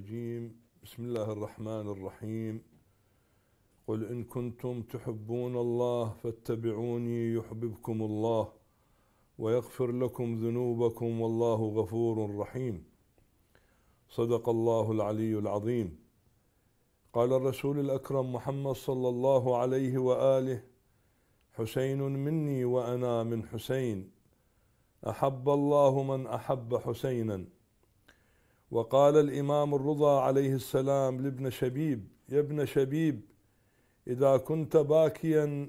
الرجيم بسم الله الرحمن الرحيم قل إن كنتم تحبون الله فاتبعوني يحببكم الله ويغفر لكم ذنوبكم والله غفور رحيم صدق الله العلي العظيم قال الرسول الأكرم محمد صلى الله عليه وآله حسين مني وأنا من حسين أحب الله من أحب حسيناً وقال الإمام الرضا عليه السلام لابن شبيب يا ابن شبيب إذا كنت باكيا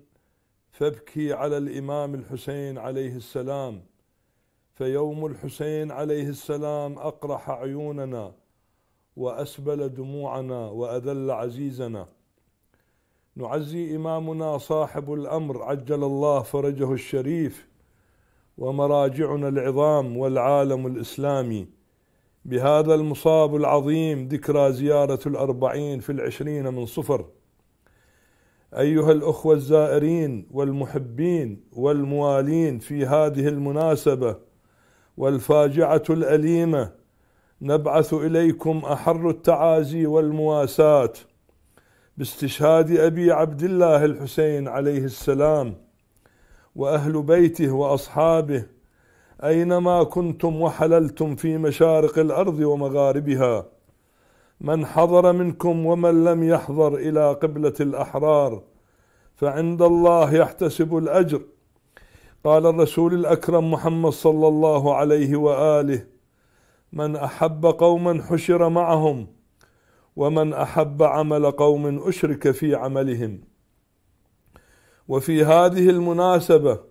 فابكي على الإمام الحسين عليه السلام فيوم الحسين عليه السلام أقرح عيوننا وأسبل دموعنا وأذل عزيزنا نعزي إمامنا صاحب الأمر عجل الله فرجه الشريف ومراجعنا العظام والعالم الإسلامي بهذا المصاب العظيم ذكرى زيارة الأربعين في العشرين من صفر أيها الأخوة الزائرين والمحبين والموالين في هذه المناسبة والفاجعة الأليمة نبعث إليكم أحر التعازي والمواساة باستشهاد أبي عبد الله الحسين عليه السلام وأهل بيته وأصحابه أينما كنتم وحللتم في مشارق الأرض ومغاربها من حضر منكم ومن لم يحضر إلى قبلة الأحرار فعند الله يحتسب الأجر قال الرسول الأكرم محمد صلى الله عليه وآله من أحب قوما حشر معهم ومن أحب عمل قوم أشرك في عملهم وفي هذه المناسبة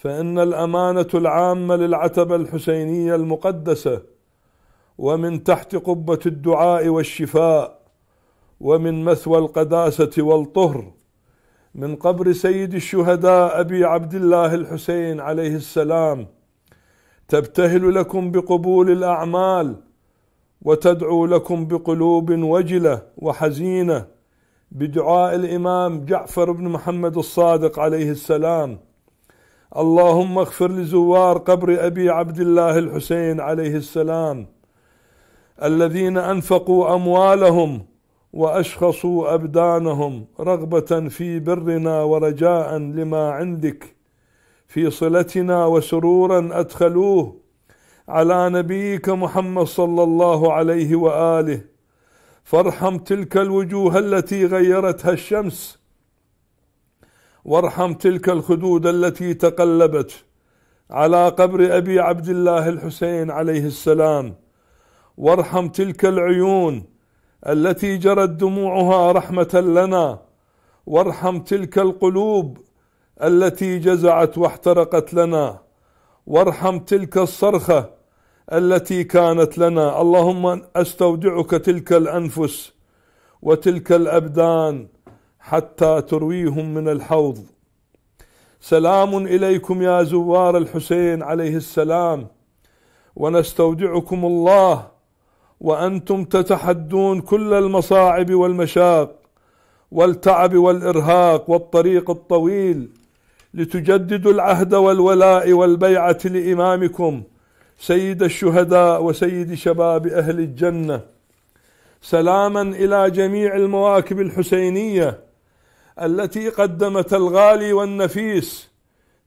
فإن الأمانة العامة للعتبة الحسينية المقدسة ومن تحت قبة الدعاء والشفاء ومن مثوى القداسة والطهر من قبر سيد الشهداء أبي عبد الله الحسين عليه السلام تبتهل لكم بقبول الأعمال وتدعو لكم بقلوب وجلة وحزينة بدعاء الإمام جعفر بن محمد الصادق عليه السلام اللهم اغفر لزوار قبر ابي عبد الله الحسين عليه السلام الذين انفقوا اموالهم واشخصوا ابدانهم رغبه في برنا ورجاء لما عندك في صلتنا وسرورا ادخلوه على نبيك محمد صلى الله عليه واله فارحم تلك الوجوه التي غيرتها الشمس وارحم تلك الخدود التي تقلبت على قبر ابي عبد الله الحسين عليه السلام وارحم تلك العيون التي جرت دموعها رحمه لنا وارحم تلك القلوب التي جزعت واحترقت لنا وارحم تلك الصرخه التي كانت لنا اللهم استودعك تلك الانفس وتلك الابدان حتى ترويهم من الحوض سلام إليكم يا زوار الحسين عليه السلام ونستودعكم الله وأنتم تتحدون كل المصاعب والمشاق والتعب والإرهاق والطريق الطويل لتجددوا العهد والولاء والبيعة لإمامكم سيد الشهداء وسيد شباب أهل الجنة سلاما إلى جميع المواكب الحسينية التي قدمت الغالي والنفيس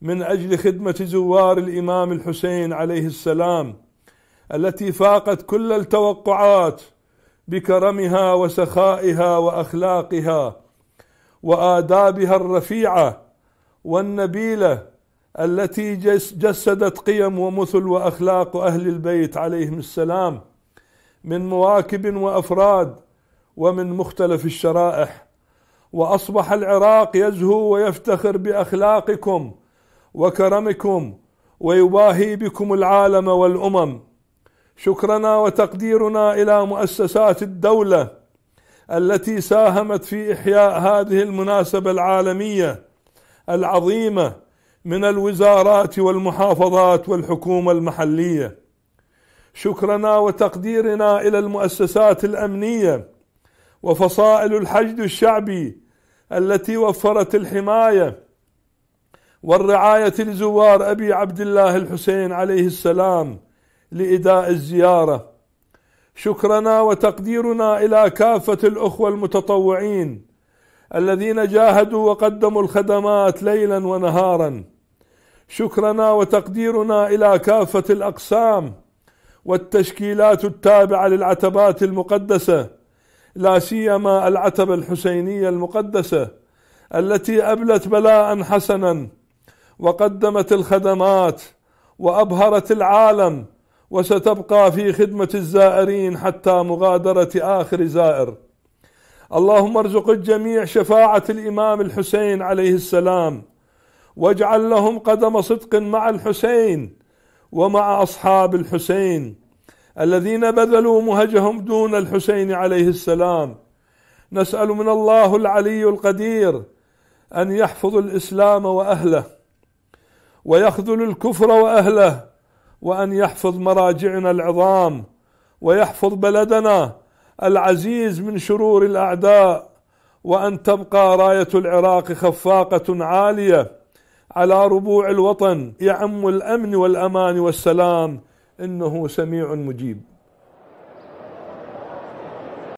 من اجل خدمه زوار الامام الحسين عليه السلام التي فاقت كل التوقعات بكرمها وسخائها واخلاقها وادابها الرفيعه والنبيله التي جسدت قيم ومثل واخلاق اهل البيت عليهم السلام من مواكب وافراد ومن مختلف الشرائح واصبح العراق يزهو ويفتخر باخلاقكم وكرمكم ويباهي بكم العالم والامم شكرنا وتقديرنا الى مؤسسات الدوله التي ساهمت في احياء هذه المناسبه العالميه العظيمه من الوزارات والمحافظات والحكومه المحليه شكرنا وتقديرنا الى المؤسسات الامنيه وفصائل الحشد الشعبي التي وفرت الحماية والرعاية لزوار أبي عبد الله الحسين عليه السلام لإداء الزيارة شكرنا وتقديرنا إلى كافة الأخوة المتطوعين الذين جاهدوا وقدموا الخدمات ليلا ونهارا شكرنا وتقديرنا إلى كافة الأقسام والتشكيلات التابعة للعتبات المقدسة لا سيما العتبة الحسينية المقدسة التي أبلت بلاء حسنا وقدمت الخدمات وأبهرت العالم وستبقى في خدمة الزائرين حتى مغادرة آخر زائر اللهم ارزق الجميع شفاعة الإمام الحسين عليه السلام واجعل لهم قدم صدق مع الحسين ومع أصحاب الحسين الذين بذلوا مهجهم دون الحسين عليه السلام نسأل من الله العلي القدير أن يحفظ الإسلام وأهله ويخذل الكفر وأهله وأن يحفظ مراجعنا العظام ويحفظ بلدنا العزيز من شرور الأعداء وأن تبقى راية العراق خفاقة عالية على ربوع الوطن يعم الأمن والأمان والسلام انه سميع مجيب